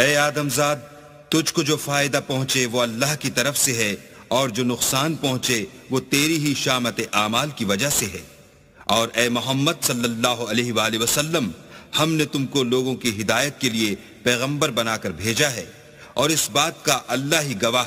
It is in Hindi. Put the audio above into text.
ए आदमजाद तुझको जो फायदा पहुंचे वो अल्लाह की तरफ से है और जो नुकसान पहुंचे वो तेरी ही शामत आमाल की वजह से है और ए मोहम्मद सल्लल्लाहु अलैहि वसल्लम हमने तुमको लोगों की हिदायत के लिए पैगंबर बनाकर भेजा है और इस बात का अल्लाह ही गवाह